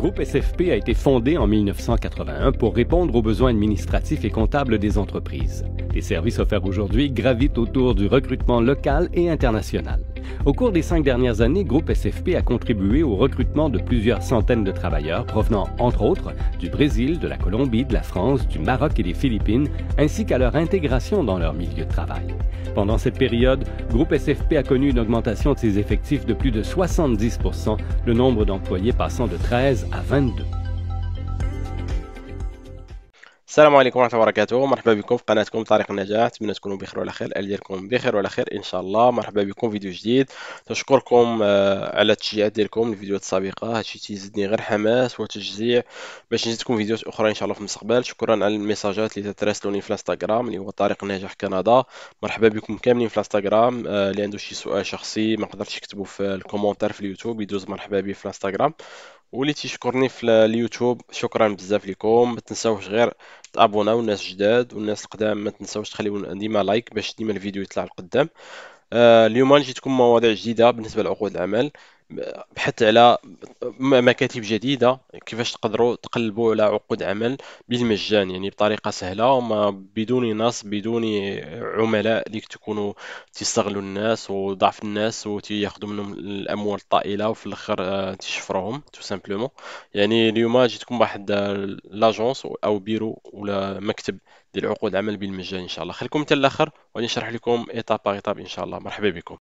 groupe SFP a été fondé en 1981 pour répondre aux besoins administratifs et comptables des entreprises. Les services offerts aujourd'hui gravitent autour du recrutement local et international. Au cours des cinq dernières années, Groupe SFP a contribué au recrutement de plusieurs centaines de travailleurs provenant, entre autres, du Brésil, de la Colombie, de la France, du Maroc et des Philippines, ainsi qu'à leur intégration dans leur milieu de travail. Pendant cette période, Groupe SFP a connu une augmentation de ses effectifs de plus de 70 le nombre d'employés passant de 13 à 22. السلام عليكم ورحمه الله وبركاته مرحبا بكم في قناتكم طريق النجاح نتمنى تكونوا بخير وعلى خير الاهل ديالكم بخير وعلى خير ان شاء الله مرحبا بكم فيديو جديد نشكركم آه، على التشجيعات ديالكم الفيديوهات السابقه هادشي تيزيدني غير حماس وتشجيع باش نزيدكم فيديوهات اخرى ان شاء الله في المستقبل شكرا على الميساجات اللي تتراسلوني في الانستغرام اللي هو طريق النجاح كندا مرحبا بكم كاملين في الانستغرام آه، اللي عنده شي سؤال شخصي ما قدرتش يكتبه في الكومونتير في اليوتيوب يدوز مرحبا بي في الانستغرام واللي تيشكرني في اليوتيوب شكرا بزاف لكم ما تنساوش غير تابوناو الناس جداد والناس القدام ما تنساوش تخليو ديما لايك باش ديما الفيديو يطلع لقدام آه، اليوم جيتكم مواضيع جديده بالنسبه لعقود العمل بحث على مكاتب جديده كيفاش تقدروا تقلبوا على عقود عمل بالمجان يعني بطريقه سهله وما بدون نص بدون عملاء اللي تكونوا تستغلوا الناس وضعف الناس وتياخذوا منهم الاموال الطائله وفي الاخر تشفروهم تو سامبلومون يعني اليوم جيتكم واحد لاجونس آه، او بيرو ولا مكتب ديال عقود عمل بالمجان ان شاء الله خليكم حتى الاخر وغادي نشرح لكم ايطاب ايتاب ايطاب ان شاء الله مرحبا بكم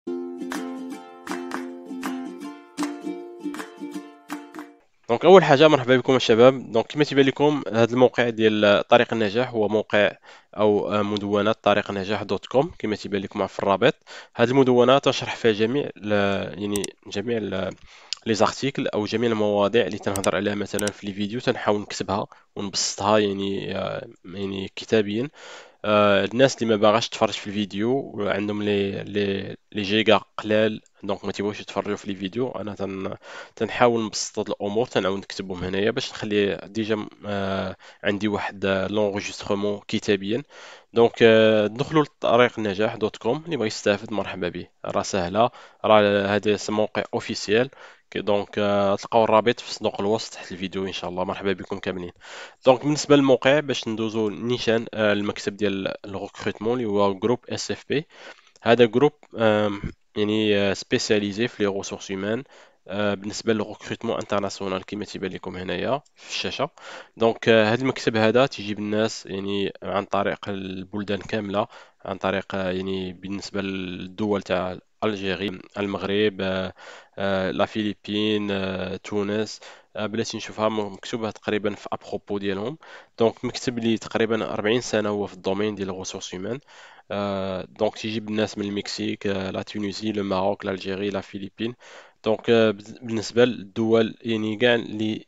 دونك اول حاجه مرحبا بكم الشباب دونك كما تيبان لكم هذا الموقع ديال طريق النجاح هو موقع او مدونه طريق النجاح دوت كوم كما تيبان لكم في الرابط هذه المدونه تشرح فيها جميع يعني جميع لي زارتيكل او جميع المواضيع اللي تنهضر عليها مثلا في لي فيديو تنحاول نكتبها ونبسطها يعني يعني كتابيا آه، الناس اللي ما باغاش تفرج في الفيديو عندهم لي لي لي جيجا قلال دونك ما تيبغوش يتفرجوا في لي فيديو انا تن تنحاول نبسط هاد الامور تنعاود نكتبهم هنايا باش نخلي ديجا آه، عندي واحد آه، لونغيسترومون كتابيا دونك آه، دخلوا لطريق النجاح دوت كوم اللي بغى يستافد مرحبا به راه سهله راه هذا موقع اوفيسيال اوكي دونك تلقاو الرابط في صندوق الوصف تحت الفيديو ان شاء الله مرحبا بكم كاملين دونك بالنسبه للموقع باش ندوزو نيشان المكتب آه، ديال الغوكريتمون اللي هو جروب اس اف بي هذا جروب يعني سبيسياليزي آه، في لي ريسورس هيومان بالنسبه للغوكريتمون انترناسيونال كما تيبان لكم هنايا في الشاشه دونك آه، هذا المكتب هذا تيجيب الناس يعني عن طريق البلدان كامله عن طريق يعني بالنسبه للدول تاع الجيري المغرب لا فيليبين تونس بلاتي نشوفها مكتوبه تقريبا في ابروبو ديالهم دونك مكتب لي تقريبا 40 سنه هو في الدومين ديال الغوسورس هيومان دونك تيجيب الناس من المكسيك euh، لا تونسي لو ماروك الجيري لا فيليبين دونك euh، بالنسبه للدول يعني كاع اللي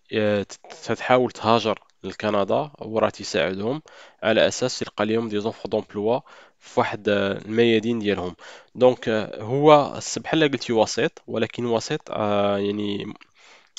euh، تحاول تهاجر لكندا وراه تيساعدهم على اساس يلقى لهم دي زوفر دومبلوا في واحد الميادين ديالهم دونك هو بحال قلتي وسيط ولكن وسيط آه يعني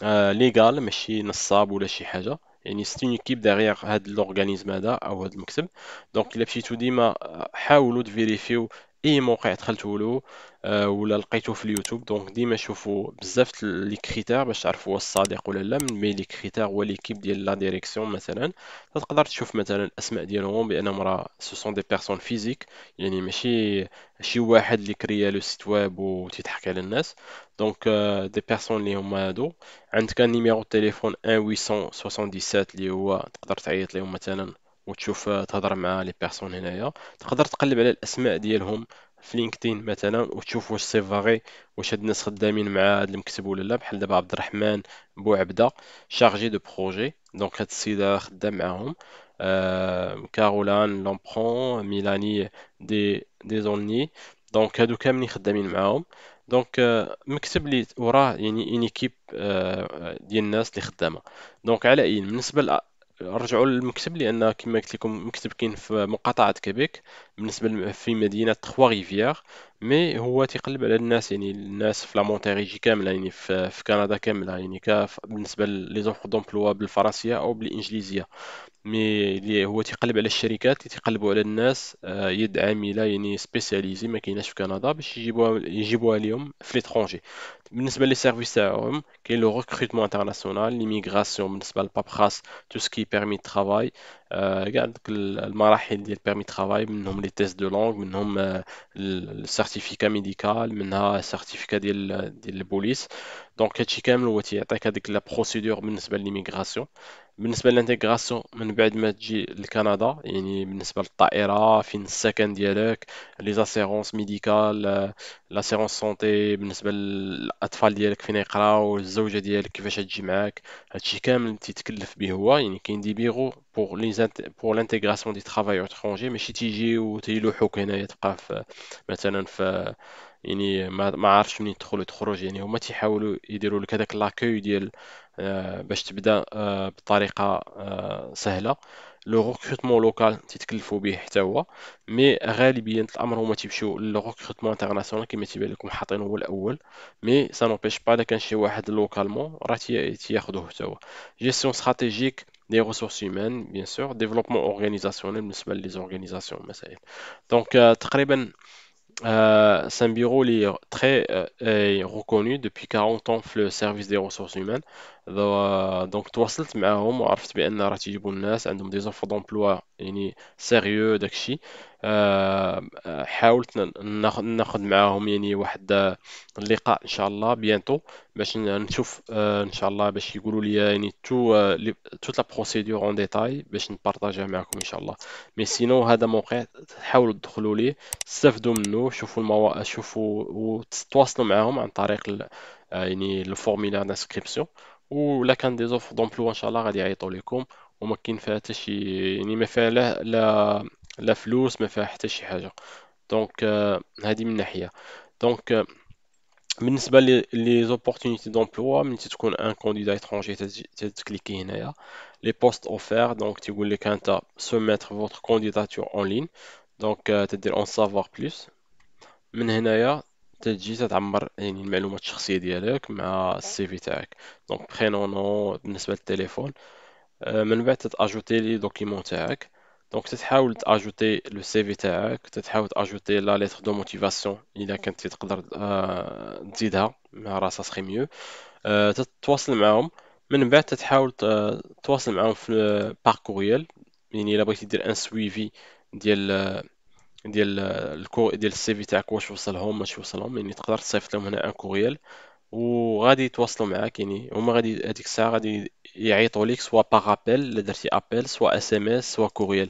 آه ليغال ماشي نصاب ولا شي حاجه يعني سيت اون ايكيب داغيغ هاد لورغانيزم هذا او هاد المكتب دونك الا مشيتو ديما آه، حاولوا تفيريفيو اي موقع دخلتوا له آه، ولا لقيتو في اليوتيوب دونك ديما شوفوا بزاف لي كريتير باش تعرفوا واش صادق ولا لا من بين لي كريتير هو ليكيب ديال لا ديريكسيون مثلا تقدر تشوف مثلا الاسماء ديالهم بانهم راه سو سون دي بيرسون فيزيك يعني ماشي شي واحد اللي كريا لو سيت ويب تيضحك على الناس دونك دي آه، بيرسون اللي هما هادو عندك نيميرو التليفون 1877 اللي هو تقدر تعيط ليهم مثلا وتشوف آه، تهضر مع لي بيرسون هنايا تقدر تقلب على الاسماء ديالهم في لينكدين مثلا وتشوف واش سيفاغي واش هاد الناس خدامين مع هاد المكتب ولا لا بحال دابا عبد الرحمن بوعبده شارجي دو بروجي دونك هاد السيده خدام معاهم آه كارولان لومبرون ميلاني دي ديزوني دونك هادو كاملين خدامين معاهم دونك آه، مكتب اللي وراه يعني اون ايكيب آه، ديال الناس اللي خدامه دونك على اي بالنسبه رجعوا للمكتب لان كما قلت لكم المكتب كاين في مقاطعه كيبيك بالنسبه في مدينه تخوا ريفيير مي هو تيقلب على الناس يعني الناس في لامونتيريجي كامله يعني في, في كندا كامله يعني كاف بالنسبه لي زون دومبلوا بالفرنسيه او بالانجليزيه مي اللي هو تيقلب على الشركات اللي تيقلبوا على الناس آه، يد عامله يعني سبيسياليزي ما كايناش في كندا باش يجيبوها يجيبوها لهم في ليترونجي بالنسبه لي سيرفيس تاعهم كاين لو ريكروتمون انترناسيونال لي ميغراسيون بالنسبه للبابخاس تو سكي بيرمي دو ترافاي Euh, Regardez, le permis de travail, nous nommons les tests de langue, nous euh, le certificat médical, nous avons un certificat de euh, police. Donc, il y a des qui sont attaquées avec la procédure municipale d'immigration. بالنسبه للانتيغراسيون من بعد ما تجي لكندا يعني بالنسبه للطائره فين السكن ديالك لي زاسيرونس ميديكال لاسيرونس سونتي بالنسبه للاطفال ديالك فين يقراو الزوجه ديالك كيفاش تجي معاك هادشي كامل تيتكلف به هو يعني كاين دي بيرو بور لي بور لانتيغراسيون دي ترافاي اوترونجي ماشي تيجي وتيلوحوك هنايا تبقى في مثلا في يعني ما عارفش منين تدخل وتخرج يعني هما تيحاولوا يديروا لك هذاك لاكوي ديال pour commencer d'une façon plus facile. Le recrutement local est aussi un élément important, mais il est important de faire en sorte que le recrutement international soit le premier Mais ça n'empêche pas que le recrutement local soit un élément important. gestion stratégique des ressources humaines, bien sûr, développement organisationnel par rapport aux organisations, etc. Donc, c'est un bureau très reconnu depuis 40 ans dans le service des ressources humaines. دو... دونك تواصلت معاهم وعرفت بان راه تيجيبوا الناس عندهم دي زوفر دومبلوا يعني سيريو داكشي آه، آه، حاولت ناخد, معاهم يعني واحد اللقاء ان شاء الله بيانتو باش نشوف آه، ان شاء الله باش يقولوا لي يعني تو توت لا بروسيدور اون ديتاي باش نبارطاجها معكم ان شاء الله مي سينو هذا موقع تحاولوا تدخلوا ليه استفدوا منه شوفوا الموا شوفوا وتواصلوا معاهم عن طريق يعني لو فورميلار دانسكريبسيون ولا كان دي زوفر دومبلوا ان شاء الله غادي يعيطوا لكم وما كاين فيها حتى شي يعني ما فيها لا لا فلوس ما فيها حتى شي حاجه دونك euh، هذه من ناحيه دونك euh، بالنسبه لي زوبورتونيتي دومبلوا ملي تكون ان كونديدا اترونجي تكليكي هنايا لي بوست اوفير دونك تيقول لك انت سوميتر فوتر كونديداتور اون لين دونك تدير اون سافوار بلوس من هنايا تجي تعمر يعني المعلومات الشخصيه ديالك مع السي في تاعك دونك برينو نو بالنسبه للتليفون آه، من بعد تاجوتي لي دوكيمون تاعك دونك تتحاول تاجوتي لو سي في تاعك تتحاول تاجوتي لا ليتر دو موتيفاسيون اذا كنت تقدر آه، تزيدها مع راسها سخي ميو euh، تتواصل معاهم من بعد تتحاول تواصل معاهم في بار آه، كوريال يعني الا بغيتي دير ان سويفي ديال آه، ديال الكو ديال السي في تاعك واش وصلهم ماشي وصلهم يعني تقدر تصيفط لهم هنا ان كوريال وغادي يتواصلوا معاك يعني هما غادي هذيك الساعه غادي يعيطوا لك سوا باغ ابيل الا درتي ابيل سوا اس ام اس سوا كوريال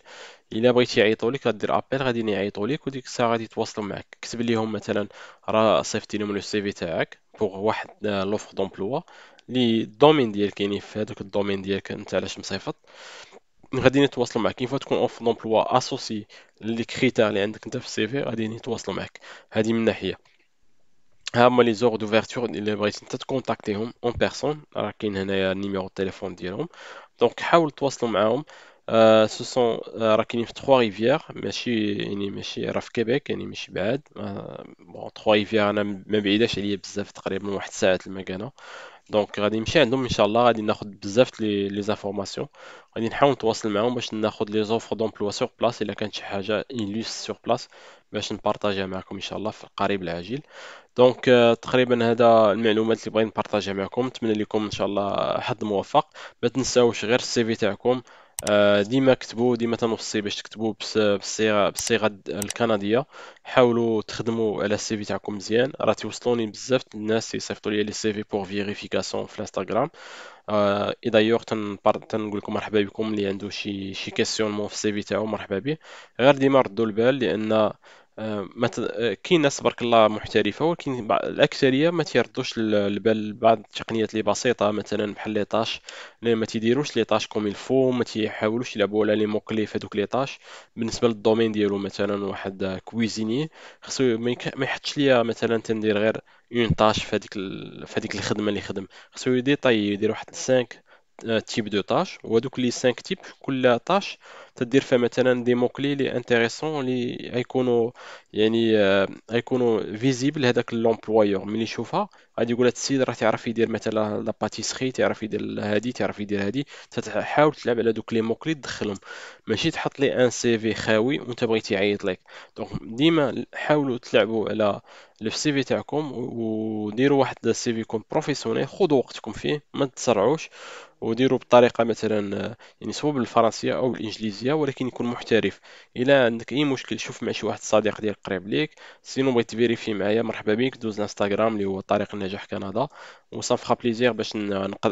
الا بغيتي يعيطوا لك غدير ابيل غادي يعيطوا لك وديك الساعه غادي يتواصلوا معاك كتب لهم مثلا راه صيفطي لهم لو سي في تاعك بوغ واحد لوفر آه، دومبلوا لي الدومين ديالك يعني في هذاك الدومين ديالك انت علاش مصيفط غاديين يتواصلوا معك كيف تكون اوف دومبلوا اسوسي لي كريتير اللي عندك انت في السي في غاديين يتواصلوا معك هذه من ناحيه ها هما لي زور دوفيرتور اللي بغيت انت تكونتاكتيهم اون بيرسون راه كاين هنايا نيميرو التليفون ديالهم دونك حاول تواصلوا معاهم آه سو سون آه، راه كاينين في تخوا ريفيير ماشي يعني ماشي راه في كيبيك يعني ماشي بعاد بون تخوا ريفيير انا ما بعيداش عليا بزاف تقريبا واحد ساعه المكانه دونك غادي نمشي عندهم ان شاء الله غادي ناخذ بزاف لي لي زانفورماسيون غادي نحاول نتواصل معاهم باش ناخذ لي زوفر دومبلوا سور بلاص الا كانت شي حاجه لوس سور بلاص باش نبارطاجيها معكم ان شاء الله في القريب العاجل دونك euh, تقريبا هذا المعلومات اللي بغيت نبارطاجيها معكم نتمنى لكم ان شاء الله حظ موفق ما تنساوش غير السي في تاعكم آه، ديما كتبوا ديما تنوصي باش تكتبوا بالصيغه بالصيغه الكنديه حاولوا تخدموا على السي في تاعكم مزيان راه تيوصلوني بزاف د الناس يصيفطوا لي لي سي في بور فيريفيكاسيون في الانستغرام اي دايور تنقول لكم مرحبا بكم اللي عنده شي شي كيسيونمون في السي في تاعو مرحبا به غير ديما ردوا البال لان آه، آه، كاين ناس تبارك الله محترفه ولكن الاكثريه ما تيردوش البال بعض التقنيات اللي بسيطه مثلا بحال لي طاش اللي ما تيديروش لي طاش كوم الفو ما تيحاولوش يلعبوا على لي موكلي في هذوك لي طاش بالنسبه للدومين ديالو مثلا واحد كويزيني خصو ما ما يحطش ليا مثلا تندير غير اون طاش في هذيك ال- في هذيك الخدمه اللي خدم خصو يدي طي يدير واحد 5 تيب دو طاش وهذوك لي 5 تيب كل طاش تدير فيها مثلا دي موكلي لي انتريسون لي غيكونوا يعني آه، غيكونوا فيزيبل هذاك لومبلويور ملي يشوفها غادي يقول هذا السيد راه تعرف يدير مثلا لا باتيسري تعرف يدير هادي تعرف يدير هادي تحاول تلعب على دوك لي موكلي تدخلهم ماشي تحط لي ان سي في خاوي وانت بغيتي يعيط لك دونك ديما حاولوا تلعبوا على لو سي في تاعكم وديروا واحد السي في يكون بروفيسيونيل خذوا وقتكم فيه ما تسرعوش وديرو بطريقه مثلا يعني سواء بالفرنسيه او بالانجليزيه ولكن يكون محترف الا عندك اي مشكل شوف مع شي واحد صديق ديالك قريب ليك سينو بغيت تفيريفي معايا مرحبا بك دوز انستغرام اللي هو طريق النجاح كندا وصا فخا بليزير باش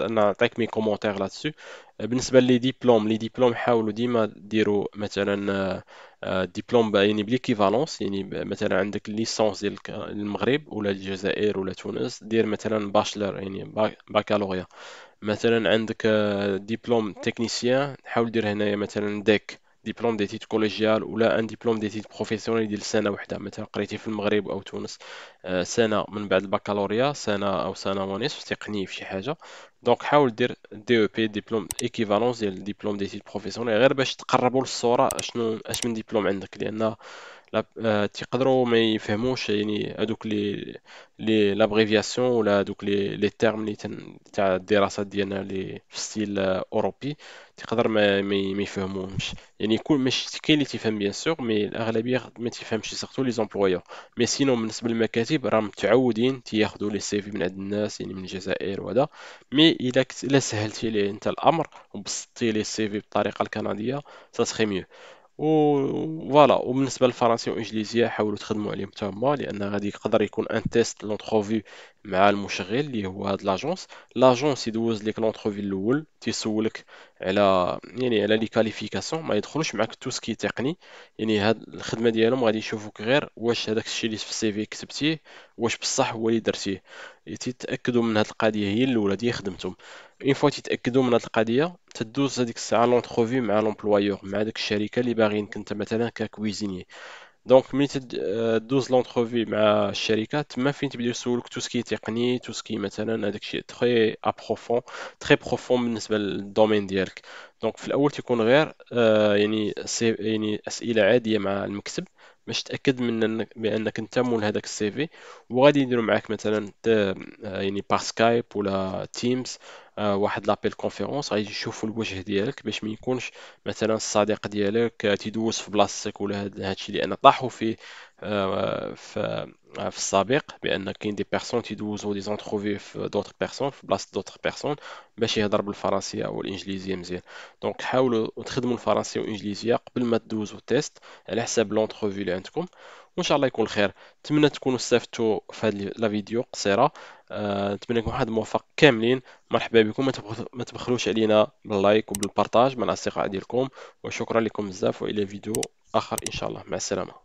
نعطيك مي كومونتير لاتسو بالنسبه لي ديبلوم لي ديبلوم حاولوا ديما ديروا مثلا آه، ديبلوم يعني بليكيفالونس يعني مثلا عندك ليسونس ديال المغرب ولا الجزائر ولا تونس دير مثلا باشلر يعني باكالوريا مثلا عندك آه، ديبلوم تكنيسيان حاول دير هنايا مثلا ديك دبلوم دي تيت كوليجيال ولا ان دبلوم دي تيت بروفيسيونيل ديال سنه وحده مثلا قريتي في المغرب او تونس آه، سنه من بعد البكالوريا سنه او سنه ونصف تقني في شي حاجه دونك حاول دير دي او بي دبلوم ايكيفالونس ديال دبلوم دي تيت بروفيسيونيل غير باش تقربوا للصوره شنو اش من دبلوم عندك لان لا- تيقدروا ما يفهموش يعني هذوك لي لي لابريفياسيون ولا هذوك لي لي تيرم اللي تاع الدراسات ديالنا اللي في ستيل اوروبي تقدر ما ما يفهموهمش يعني كل ماشي كاين اللي تيفهم بيان سور مي الاغلبيه ما تيفهمش سورتو لي زومبلويور مي سينو بالنسبه للمكاتب راهم متعودين تياخذوا لي سيفي من عند الناس يعني من الجزائر وهذا مي الا كت- سهلتي ليه انت الامر وبسطتي لي سيفي بالطريقه الكنديه سا سخي ميو و فوالا وبالنسبه للفرنسيه والانجليزيه حاولوا تخدموا عليهم حتى هما لان غادي يقدر يكون ان تيست لونتروفي مع المشغل اللي هو هاد لاجونس لاجونس يدوز ليك لونتروفي الاول تيسولك على يعني على لي كاليفيكاسيون ما يدخلوش معك تو سكي تقني يعني هاد الخدمه ديالهم غادي يشوفوك غير واش هذاك الشيء اللي في السي في كتبتيه واش بصح هو اللي درتيه يعني تيتاكدوا من هاد القضيه هي الاولى ديال خدمتهم اون فوا تيتاكدوا من هاد القضيه تدوز هذيك الساعه لونتروفي مع لومبلويور مع داك الشركه اللي باغينك انت مثلا ككويزيني دونك ملي تدوز لونتروفي مع الشركه تما فين تبدا يسولك تو سكي تقني تو سكي مثلا هذاك الشيء تري ابروفون تري بروفون بالنسبه للدومين ديالك دونك في الاول تيكون غير euh, يعني يعني اسئله عاديه مع المكتب باش تاكد من انك بانك انت مول هذاك السي في وغادي يديروا معاك مثلا يعني بار سكايب ولا تيمز آه، واحد لابيل كونفيرونس غادي يشوفوا الوجه ديالك باش ما يكونش مثلا الصديق ديالك آه، تيدوز في بلاصتك ولا هادشي اللي انا طاحوا فيه آه، في Euh, في السابق بان كاين دي بيرسون تيدوزو دي زونتروفي في دوطر بيرسون في بلاصه دوطر بيرسون باش يهضر بالفرنسيه او الانجليزيه مزيان دونك حاولوا تخدموا الفرنسيه والانجليزيه قبل ما تدوزوا تيست على حساب لونتروفي اللي عندكم وان شاء الله يكون خير نتمنى تكونوا استفدتوا في هذه لا فيديو قصيره آه، نتمنى لكم واحد موفق كاملين مرحبا بكم ما تبخلوش علينا باللايك وبالبارطاج مع الاصدقاء ديالكم وشكرا لكم بزاف والى فيديو اخر ان شاء الله مع السلامه